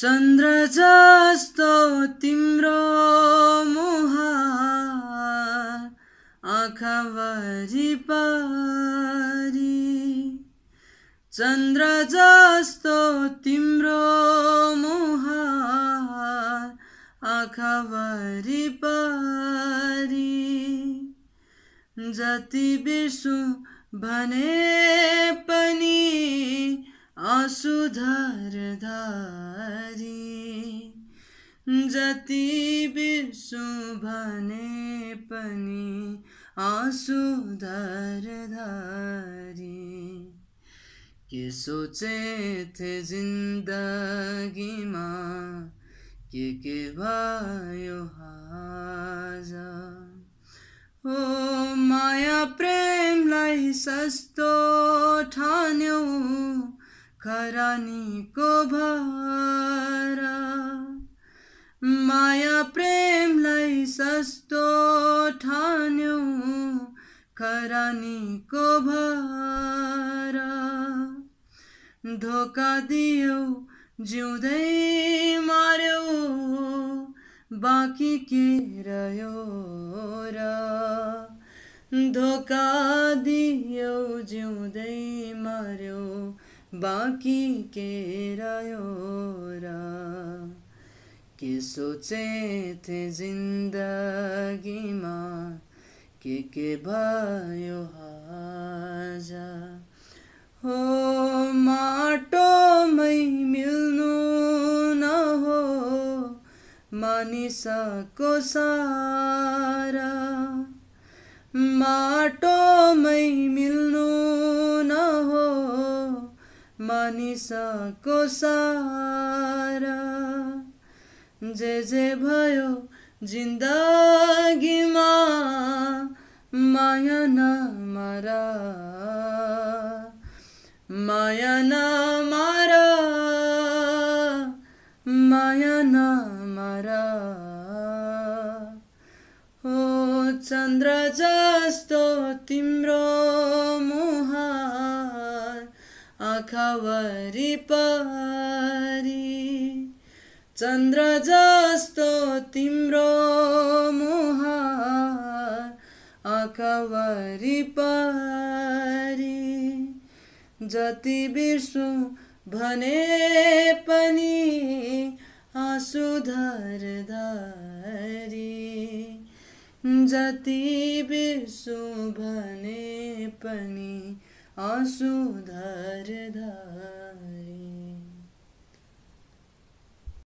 चन्द्र जस्तो तिम्रो मुहार आँखाभरि पारी चन्द्र जस्तो तिम्रो मुहार आँखाभरि पारी जति बिर्सु भने पनि सुधारधारी जति बिर्सु भने पनि आँसुधारधारी के सोचे थे जिन्दगीमा के के भयो हाज हो माया प्रेमलाई सस्तो ठान्यो खरानीको भार माया प्रेमलाई सस्तो ठान्यो खरानीको भार धोका दियो जिउँदै मार्यो बाँकी के रह्यो र धोका दियो जिउँदै मार्यो बाँकी के र के सोचे थे जिन्दगीमा के के भयो आज हो माटोमै मिल्नु नहो मानिसको सारा माटोमै मिल्नु मानिसको सारा जे जे भयो जिन्दगीमा माया नमार माया नमार माया नमार हो चन्द्र जस्तो तिम्रो आँखा पारी चन्द्र जस्तो तिम्रो मुहार आँखा पारी जति बिर्सु भने पनि आँसु दारी जति बिर्सु भने पनि आसु